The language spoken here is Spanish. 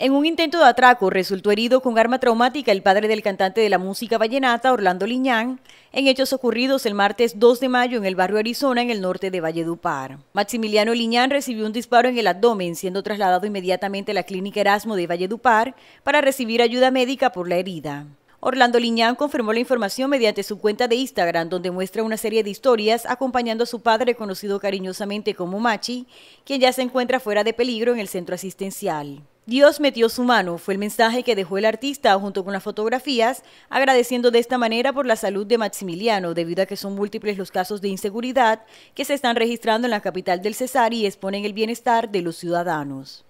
En un intento de atraco resultó herido con arma traumática el padre del cantante de la música vallenata, Orlando Liñán, en hechos ocurridos el martes 2 de mayo en el barrio Arizona, en el norte de Valledupar. Maximiliano Liñán recibió un disparo en el abdomen, siendo trasladado inmediatamente a la clínica Erasmo de Valledupar para recibir ayuda médica por la herida. Orlando Liñán confirmó la información mediante su cuenta de Instagram, donde muestra una serie de historias acompañando a su padre, conocido cariñosamente como Machi, quien ya se encuentra fuera de peligro en el centro asistencial. Dios metió su mano, fue el mensaje que dejó el artista junto con las fotografías, agradeciendo de esta manera por la salud de Maximiliano, debido a que son múltiples los casos de inseguridad que se están registrando en la capital del Cesar y exponen el bienestar de los ciudadanos.